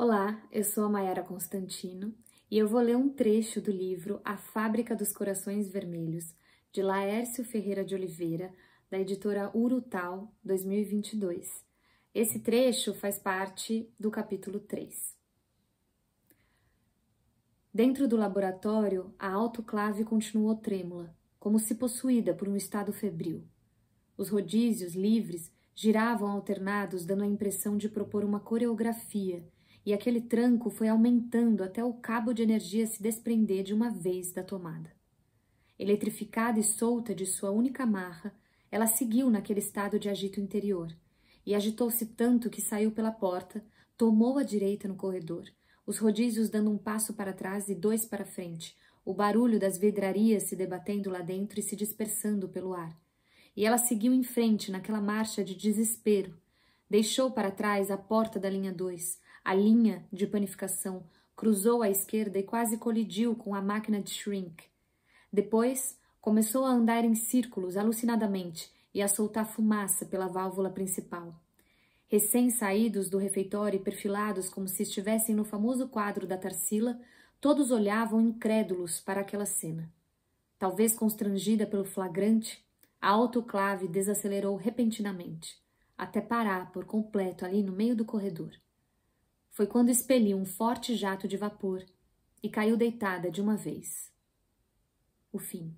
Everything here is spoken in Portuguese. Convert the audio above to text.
Olá, eu sou a Mayara Constantino e eu vou ler um trecho do livro A Fábrica dos Corações Vermelhos, de Laércio Ferreira de Oliveira, da editora Urutau, 2022. Esse trecho faz parte do capítulo 3. Dentro do laboratório, a autoclave continuou trêmula, como se possuída por um estado febril. Os rodízios livres giravam alternados, dando a impressão de propor uma coreografia – e aquele tranco foi aumentando até o cabo de energia se desprender de uma vez da tomada. Eletrificada e solta de sua única marra, ela seguiu naquele estado de agito interior e agitou-se tanto que saiu pela porta, tomou a direita no corredor, os rodízios dando um passo para trás e dois para frente, o barulho das vidrarias se debatendo lá dentro e se dispersando pelo ar. E ela seguiu em frente naquela marcha de desespero, Deixou para trás a porta da linha 2, a linha de panificação, cruzou à esquerda e quase colidiu com a máquina de shrink. Depois, começou a andar em círculos alucinadamente e a soltar fumaça pela válvula principal. Recém-saídos do refeitório e perfilados como se estivessem no famoso quadro da Tarsila, todos olhavam incrédulos para aquela cena. Talvez constrangida pelo flagrante, a autoclave desacelerou repentinamente até parar por completo ali no meio do corredor. Foi quando expeli um forte jato de vapor e caiu deitada de uma vez. O fim.